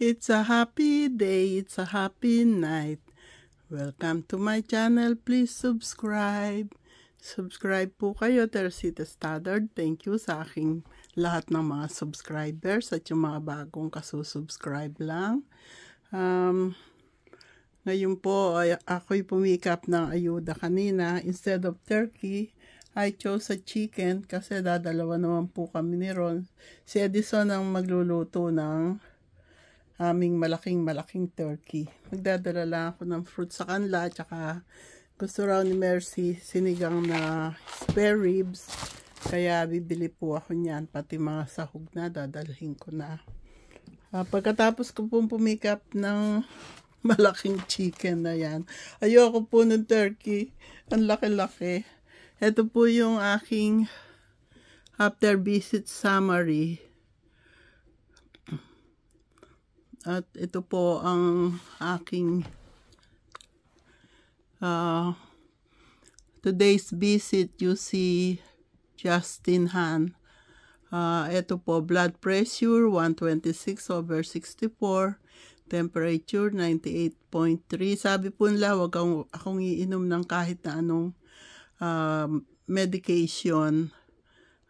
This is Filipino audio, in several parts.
It's a happy day, it's a happy night. Welcome to my channel. Please subscribe. Subscribe po kayo, Teresita Standard. Thank you sa aking lahat ng mga subscribers at yung mga bagong kasusubscribe lang. Um, ngayon po, ay, ako'y pumikap ng ayuda kanina. Instead of turkey, I chose a chicken kasi dadalawa naman po kami ni Ron. Si Edison ang magluluto ng aming malaking malaking turkey. Magdadala lang ako ng fruit sa kanila tsaka gusto raw ni Mercy sinigang na spare ribs kaya bibili po ako niyan pati mga sahog na dadalhin ko na. Uh, pagkatapos ko pong pumikap ng malaking chicken na yan. Ayoko po ng turkey. Ang laki-laki. Ito po yung aking after visit summary at ito po ang aking uh, today's visit you see Justin Han uh, ito po blood pressure 126 over 64 temperature 98.3 sabi po nila wag akong, akong iinom ng kahit na anong uh, medication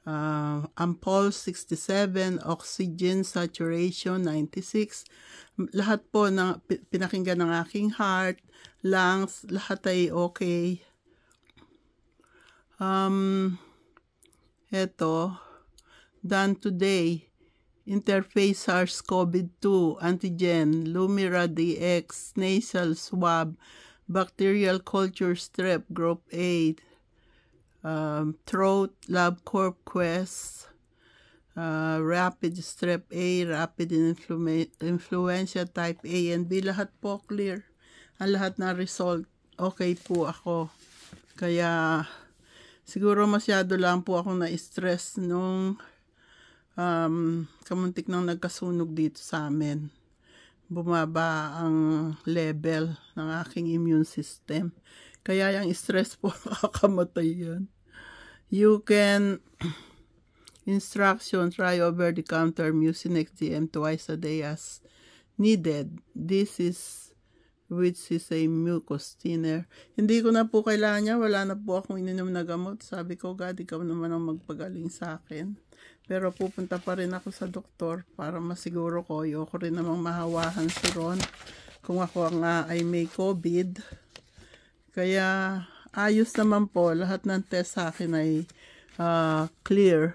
uh, pulse 67, oxygen saturation 96. Lahat po na pinakinggan ng aking heart, lungs, lahat ay okay. Um, eto, done today interface SARS-CoV-2, antigen, Lumira DX, nasal swab, bacterial culture strep, group 8, um, throat, lab corp Quest, uh, rapid strep A, rapid influ influenza type A and B, lahat po clear. Ang lahat na result, okay po ako. Kaya, siguro masyado lang po ako na-stress nung um, kamuntik nang nagkasunog dito sa amin. Bumaba ang level ng aking immune system. Kaya yung stress po, nakakamatay yan. You can instruction try over the counter Mucinex DM twice a day as needed. This is which is a mucus thinner. Hindi ko na po kailangan niya. Wala na po akong ininom na gamot. Sabi ko, God, ikaw naman ang magpagaling sa akin. Pero pupunta pa rin ako sa doktor para masiguro ko. Ayoko rin namang mahawahan si Ron kung ako nga ay may COVID. Kaya ayos naman po. Lahat ng test sa akin ay uh, clear.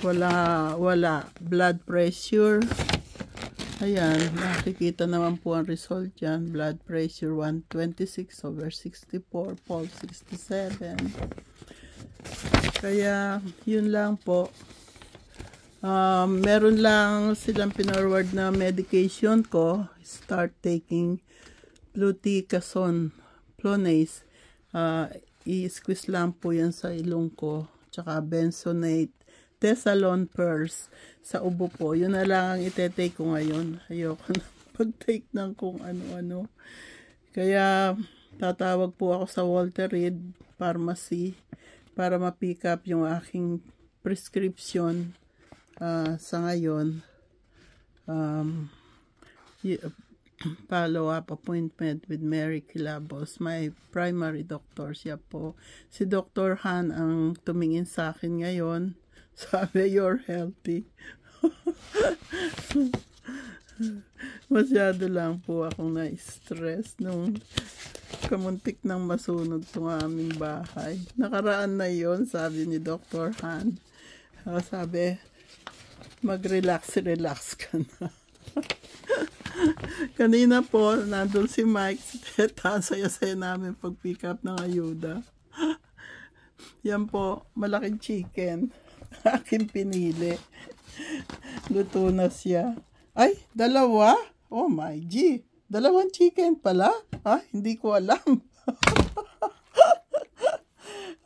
Wala, wala. Blood pressure. Ayan, nakikita naman po ang result dyan. Blood pressure 126 over 64, pulse 67. Kaya, yun lang po. Um, meron lang silang pinorward na medication ko. Start taking fluticasone, Plonase. Uh, I-squeeze lang po yan sa ilong ko. Tsaka benzonate. Tessalon pearls sa ubo po. Yun na lang ang itetake ko ngayon. Ayoko na pag-take ng kung ano-ano. Kaya tatawag po ako sa Walter Reed Pharmacy para ma-pick up yung aking prescription uh, sa ngayon. Um, follow-up appointment with Mary Kilabos, my primary doctor siya po. Si Dr. Han ang tumingin sa akin ngayon. Sabi, you're healthy. Masyado lang po akong na-stress nung kamuntik ng masunog itong aming bahay. Nakaraan na yon sabi ni Dr. Han. Uh, sabi, mag-relax, relax ka na. Kanina po, nandun si Mike, si Teta, saya-saya namin pag-pick up ng ayuda. Yan po, malaking chicken. Aking pinili. Luto na siya. Ay, dalawa? Oh my G. Dalawang chicken pala? Ha? Ah, hindi ko alam.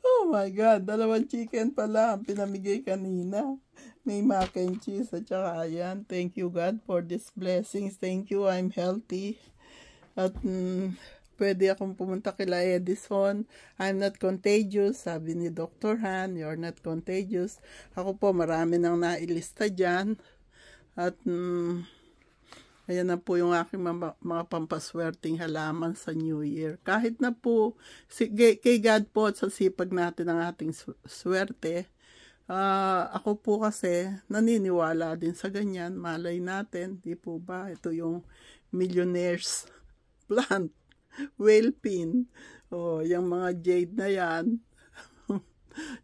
oh my God, dalawang chicken pala ang pinamigay kanina. May mac and cheese at saka ayan. Thank you God for this blessings. Thank you. I'm healthy. At mm, pwede akong pumunta kila Edison. I'm not contagious. Sabi ni Dr. Han, you're not contagious. Ako po, marami nang nailista dyan. At mm, ayan na po yung aking mga, mga pampaswerting halaman sa New Year. Kahit na po, si, kay God po at sa sipag natin ang ating swerte, Uh, ako po kasi naniniwala din sa ganyan. Malay natin, di po ba? Ito yung millionaires plant, whale pin, oh, yung mga jade na yan.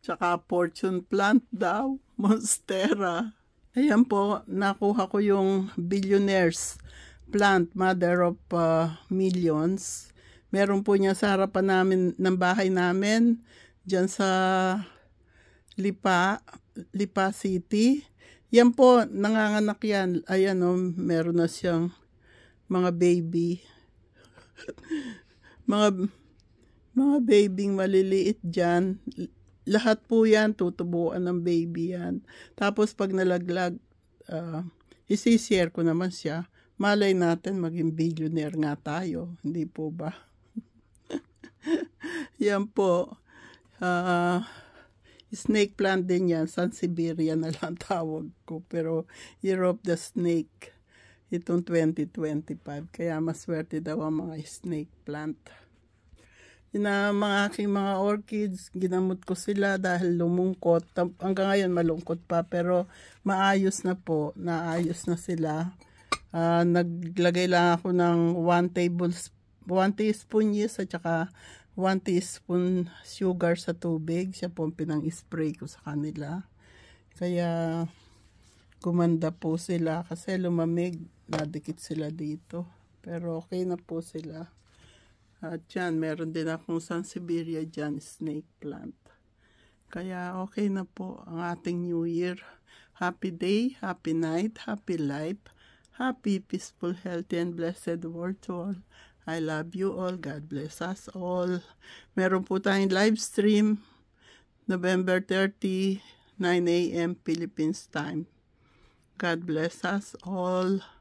Tsaka fortune plant daw, monstera. Ayan po, nakuha ko yung billionaires plant, mother of uh, millions. Meron po niya sa harapan namin ng bahay namin, dyan sa Lipa, Lipa City. Yan po, nanganganak yan. Ayan o, meron na siyang mga baby. mga mga babying maliliit dyan. Lahat po yan, tutubuan ng baby yan. Tapos pag nalaglag, uh, ah, isi-share ko naman siya. Malay natin maging billionaire nga tayo. Hindi po ba? yan po. Uh, Snake plant din yan. San Siberia na lang tawag ko. Pero Year the Snake. Itong 2025. Kaya maswerte daw ang mga snake plant. Yung mga aking mga orchids, ginamot ko sila dahil lumungkot. Hanggang ngayon malungkot pa. Pero maayos na po. Naayos na sila. Uh, naglagay lang ako ng 1 tablespoon 1 teaspoon yeast at saka 1 teaspoon sugar sa tubig. Siya po ang pinang-spray ko sa kanila. Kaya gumanda po sila kasi lumamig. Nadikit sila dito. Pero okay na po sila. At yan, meron din akong Sansevieria dyan, snake plant. Kaya okay na po ang ating New Year. Happy day, happy night, happy life, happy, peaceful, healthy, and blessed world to all. I love you all. God bless us all. Meron po tayong live stream November 30, 9 a.m. Philippines time. God bless us all.